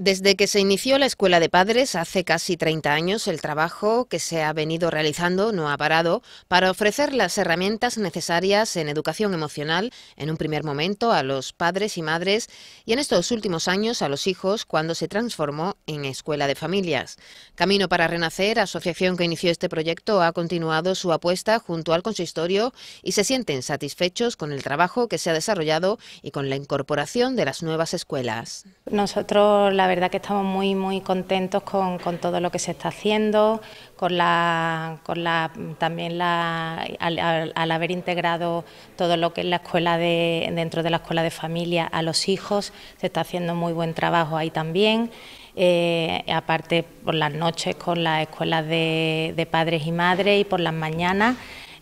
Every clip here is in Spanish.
Desde que se inició la Escuela de Padres hace casi 30 años, el trabajo que se ha venido realizando no ha parado para ofrecer las herramientas necesarias en educación emocional, en un primer momento a los padres y madres y en estos últimos años a los hijos cuando se transformó en Escuela de Familias. Camino para Renacer, asociación que inició este proyecto, ha continuado su apuesta junto al consistorio y se sienten satisfechos con el trabajo que se ha desarrollado y con la incorporación de las nuevas escuelas. Nosotros la verdad que estamos muy, muy contentos con, todo lo que se está haciendo, con la, con la también la, al, haber integrado todo lo que es la escuela de, dentro de la escuela de familia a los hijos, se está haciendo muy buen trabajo ahí también. Eh, aparte por las noches con las escuelas de padres y madres y por las mañanas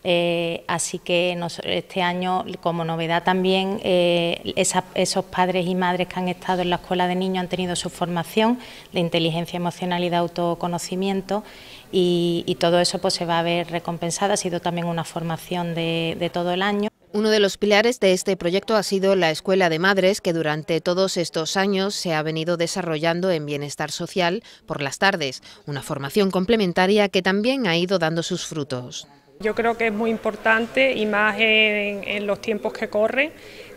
eh, así que este año, como novedad también, eh, esos padres y madres que han estado en la escuela de niños han tenido su formación de inteligencia emocional y de autoconocimiento y, todo eso pues, se va a ver recompensado. Ha sido también una formación de todo el año. Uno de los pilares de este proyecto ha sido la Escuela de Madres, que durante todos estos años se ha venido desarrollando en bienestar social por las tardes, una formación complementaria que también ha ido dando sus frutos. Yo creo que es muy importante y más en, los tiempos que corren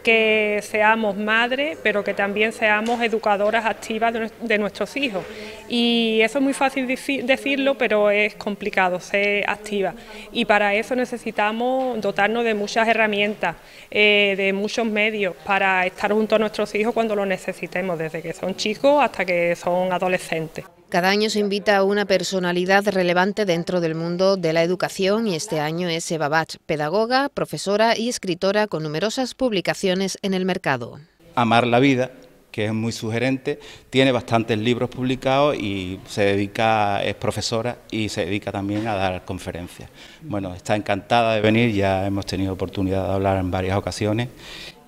que seamos madres, pero que también seamos educadoras activas de, nuestros hijos. Y eso es muy fácil decirlo, pero es complicado ser activa. Y para eso necesitamos dotarnos de muchas herramientas, eh, de muchos medios para estar junto a nuestros hijos cuando lo necesitemos, desde que son chicos hasta que son adolescentes. Cada año se invita a una personalidad relevante dentro del mundo de la educación y este año es Eva Bach, pedagoga, profesora y escritora con numerosas publicaciones en el mercado. Amar la vida, que es muy sugerente, tiene bastantes libros publicados y se dedica, es profesora y se dedica también a dar conferencias. Bueno, está encantada de venir, ya hemos tenido oportunidad de hablar en varias ocasiones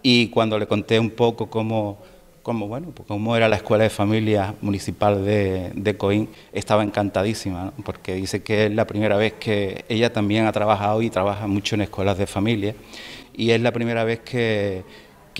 y cuando le conté un poco cómo como bueno, pues, como era la escuela de familia municipal de, de Coín, estaba encantadísima, porque dice que es la primera vez que ella también ha trabajado y trabaja mucho en escuelas de familia, y es la primera vez que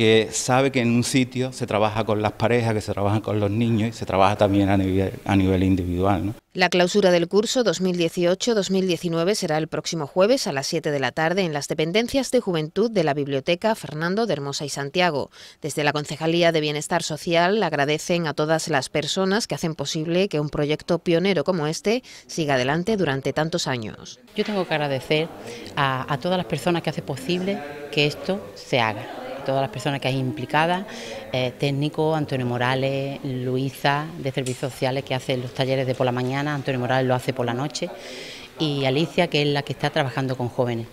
que sabe que en un sitio se trabaja con las parejas, que se trabaja con los niños y se trabaja también a nivel, individual. La clausura del curso 2018-2019 será el próximo jueves a las 7 de la tarde en las dependencias de juventud de la Biblioteca Fernando de Hermosa y Santiago. Desde la Concejalía de Bienestar Social agradecen a todas las personas que hacen posible que un proyecto pionero como este siga adelante durante tantos años. Yo tengo que agradecer a, a todas las personas que hacen posible que esto se haga todas las personas que hay implicadas, eh, técnico, Antonio Morales, Luisa de Servicios Sociales que hace los talleres de por la mañana, Antonio Morales lo hace por la noche y Alicia que es la que está trabajando con jóvenes.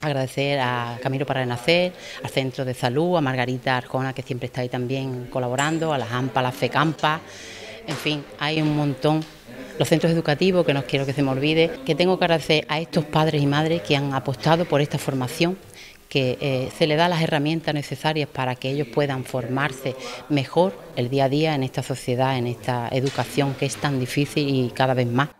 Agradecer a Camilo para Renacer, al Centro de Salud, a Margarita Arjona que siempre está ahí también colaborando, a las AMPA, a las FECAMPA, en fin, hay un montón los centros educativos, que no quiero que se me olvide, que tengo que agradecer a estos padres y madres que han apostado por esta formación que eh, se le da las herramientas necesarias para que ellos puedan formarse mejor el día a día en esta sociedad, en esta educación que es tan difícil y cada vez más.